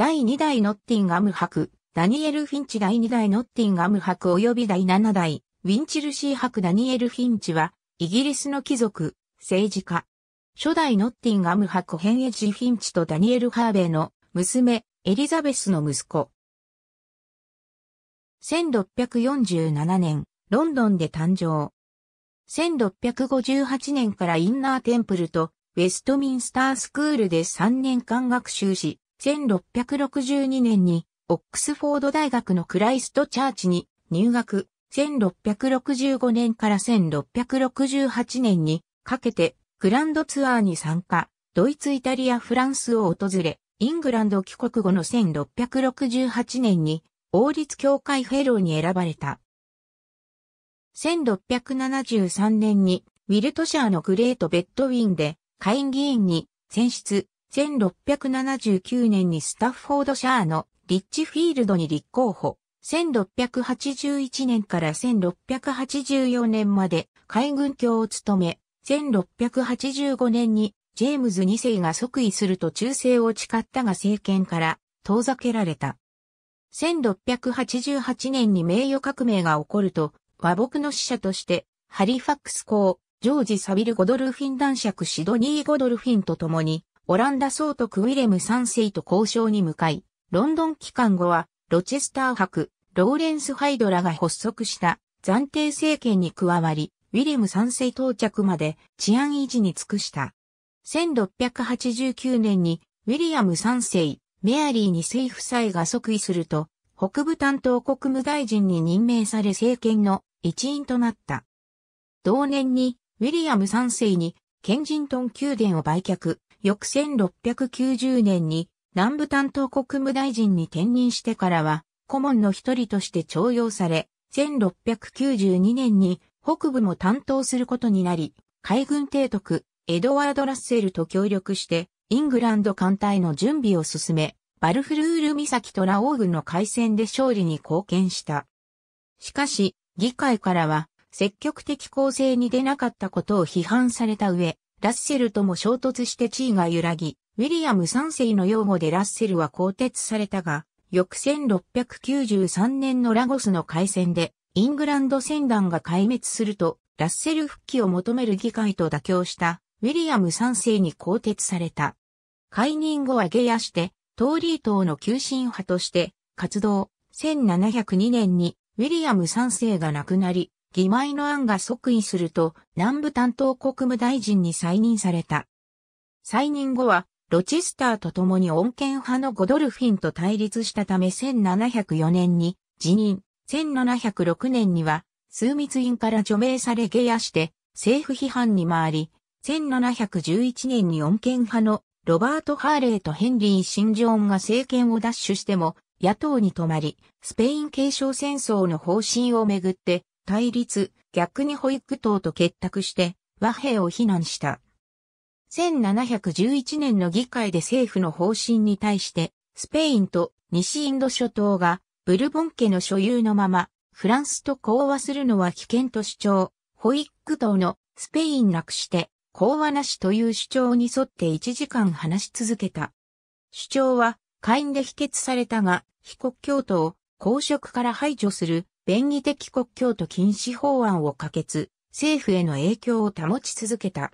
第2代ノッティンガム博、ダニエル・フィンチ第2代ノッティンガム博及び第7代、ウィンチルシー博ダニエル・フィンチは、イギリスの貴族、政治家。初代ノッティンガム博ヘンエジ・フィンチとダニエル・ハーベイの娘、エリザベスの息子。1647年、ロンドンで誕生。1658年からインナーテンプルとウェストミンスタースクールで3年間学習し、1662年にオックスフォード大学のクライストチャーチに入学、1665年から1668年にかけてグランドツアーに参加、ドイツ、イタリア、フランスを訪れ、イングランド帰国後の1668年に王立協会フェローに選ばれた。1673年にウィルトシャーのグレートベッドウィンで下院議員に選出、1679年にスタッフォードシャーのリッチフィールドに立候補。1681年から1684年まで海軍卿を務め、1685年にジェームズ2世が即位すると忠誠を誓ったが政権から遠ざけられた。1688年に名誉革命が起こると、和睦の使者として、ハリファックス公、ジョージ・サビル・ゴドルフィン男爵シドニー・ゴドルフィンと共に、オランダ総督ウィレム3世と交渉に向かい、ロンドン帰還後は、ロチェスター伯、ローレンス・ハイドラが発足した暫定政権に加わり、ウィレム3世到着まで治安維持に尽くした。1689年にウィリアム3世、メアリー2世夫妻が即位すると、北部担当国務大臣に任命され政権の一員となった。同年にウィリアム3世にケンジントン宮殿を売却、翌1690年に南部担当国務大臣に転任してからは、顧問の一人として徴用され、1692年に北部も担当することになり、海軍提督、エドワード・ラッセルと協力して、イングランド艦隊の準備を進め、バルフルール岬とラオー軍の海戦で勝利に貢献した。しかし、議会からは、積極的攻勢に出なかったことを批判された上、ラッセルとも衝突して地位が揺らぎ、ウィリアム3世の擁護でラッセルは更迭されたが、翌1693年のラゴスの海戦で、イングランド戦団が壊滅すると、ラッセル復帰を求める議会と妥協した、ウィリアム3世に更迭された。解任後は下野して、トーリー党の急進派として活動、1702年にウィリアム3世が亡くなり、義前の案が即位すると、南部担当国務大臣に再任された。再任後は、ロチスターと共に穏健派のゴドルフィンと対立したため1704年に辞任、1706年には枢密院から除名され下野して、政府批判に回り、1711年に穏健派のロバート・ハーレーとヘンリー・シンジョーンが政権を奪取しても、野党に止まり、スペイン継承戦争の方針をめぐって、対立、逆に保育党と結託して和平を非難した。1711年の議会で政府の方針に対して、スペインと西インド諸島がブルボン家の所有のまま、フランスと講和するのは危険と主張、保育党のスペインなくして講和なしという主張に沿って1時間話し続けた。主張は下院で否決されたが、被告教徒を公職から排除する便宜的国境と禁止法案を可決、政府への影響を保ち続けた。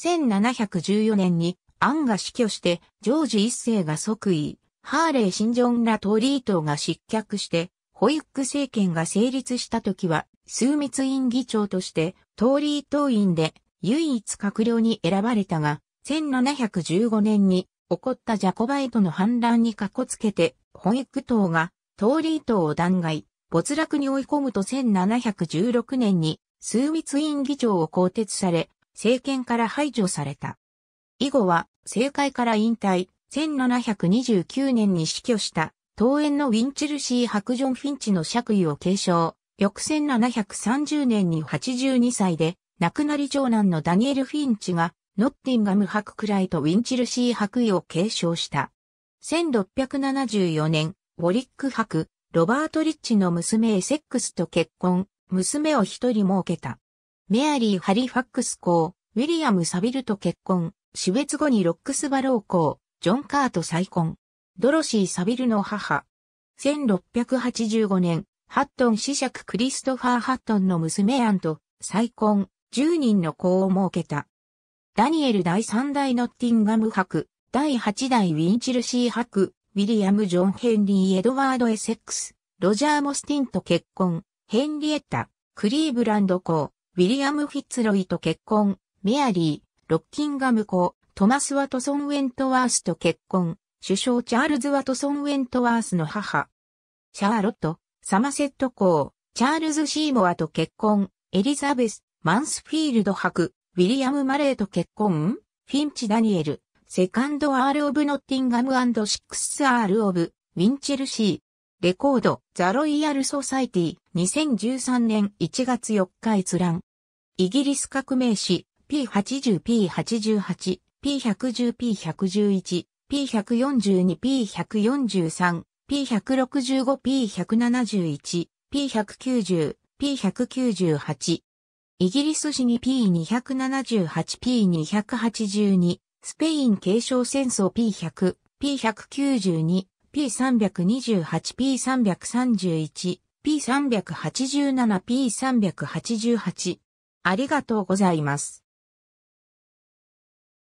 1714年にアンが死去して、ジョージ一世が即位、ハーレー・シンジョンらトリートが失脚して、ホイック政権が成立した時は、枢密院議長として、トーリー党員で唯一閣僚に選ばれたが、1715年に起こったジャコバイトの反乱にかこつけて、ホイック党がトーリー党を弾劾。没落に追い込むと1716年に枢密院議長を更迭され、政権から排除された。以後は政界から引退、1729年に死去した桃園のウィンチルシー・ハクジョン・フィンチの爵位を継承。翌1730年に82歳で亡くなり長男のダニエル・フィンチがノッティンガムハククライとウィンチルシーハクイを継承した。1674年、ウォリックハク、ロバート・リッチの娘エセックスと結婚、娘を一人設けた。メアリー・ハリファックス公、ウィリアム・サビルと結婚、死別後にロックスバロー公、ジョン・カート再婚。ドロシー・サビルの母。1685年、ハットン子爵クリストファー・ハットンの娘アンと再婚、10人の子を設けた。ダニエル第3代ノッティンガム伯、第8代ウィンチルシー伯、ウィリアム・ジョン・ヘンリー・エドワード・エセックス、ロジャー・モスティンと結婚、ヘンリエッタ、クリーブランド公、ウィリアム・フィッツロイと結婚、メアリー、ロッキンガム公、トマス・ワトソン・ウェントワースと結婚、首相チャールズ・ワトソン・ウェントワースの母、シャーロット、サマセット公、チャールズ・シーモアと結婚、エリザベス、マンスフィールド博、ウィリアム・マレーと結婚、フィンチ・ダニエル、セカンドアール・オブ・ノッティンガムシックス・アール・オブ・ウィンチェルシー、レコード、ザ・ロイヤル・ソサイティ、2013年1月4日閲覧。イギリス革命史、P80、P88、P110、P111、P142、P143、P165、P171、P190、P198。イギリス史に P278、P282、スペイン継承戦争 P100、P192、P328、P331、P387、P388。ありがとうございます。